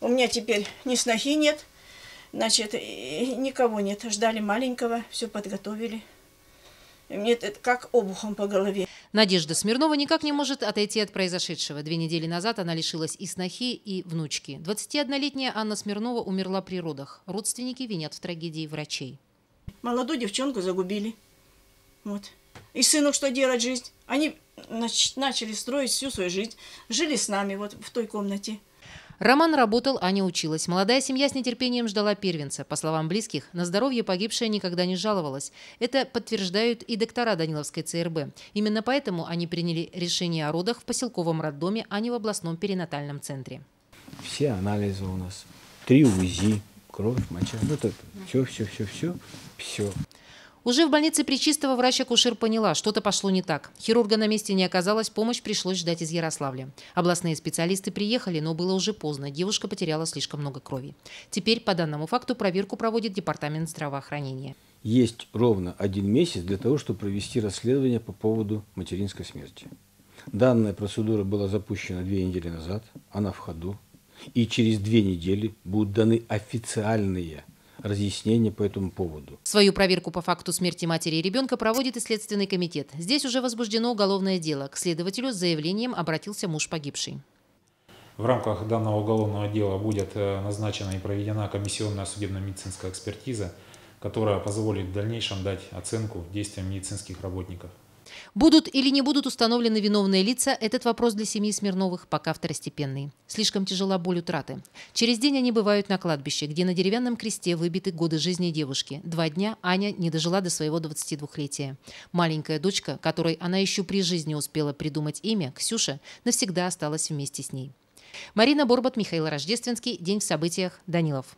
У меня теперь ни снохи нет, значит, никого нет. Ждали маленького, все подготовили. Мне это как обухом по голове. Надежда Смирнова никак не может отойти от произошедшего. Две недели назад она лишилась и снохи, и внучки. 21-летняя Анна Смирнова умерла при родах. Родственники винят в трагедии врачей. Молодую девчонку загубили. Вот. И сыну что делать жизнь? Они начали строить всю свою жизнь. Жили с нами вот в той комнате. Роман работал, а не училась. Молодая семья с нетерпением ждала первенца. По словам близких, на здоровье погибшая никогда не жаловалась. Это подтверждают и доктора Даниловской ЦРБ. Именно поэтому они приняли решение о родах в поселковом роддоме, а не в областном перинатальном центре. Все анализы у нас. Три УЗИ, кровь, моча. Ну, это все, все, все, все, все. Уже в больнице Причистого врач-акушер поняла, что-то пошло не так. Хирурга на месте не оказалось, помощь пришлось ждать из Ярославля. Областные специалисты приехали, но было уже поздно. Девушка потеряла слишком много крови. Теперь по данному факту проверку проводит Департамент здравоохранения. Есть ровно один месяц для того, чтобы провести расследование по поводу материнской смерти. Данная процедура была запущена две недели назад, она в ходу, и через две недели будут даны официальные разъяснения по этому поводу. Свою проверку по факту смерти матери и ребенка проводит и Следственный комитет. Здесь уже возбуждено уголовное дело. К следователю с заявлением обратился муж погибшей. В рамках данного уголовного дела будет э, назначена и проведена комиссионная судебно-медицинская экспертиза, которая позволит в дальнейшем дать оценку действиям медицинских работников. Будут или не будут установлены виновные лица, этот вопрос для семьи Смирновых пока второстепенный. Слишком тяжела боль утраты. Через день они бывают на кладбище, где на деревянном кресте выбиты годы жизни девушки. Два дня Аня не дожила до своего 22-летия. Маленькая дочка, которой она еще при жизни успела придумать имя, Ксюша, навсегда осталась вместе с ней. Марина Борбат, Михаил Рождественский. День в событиях. Данилов.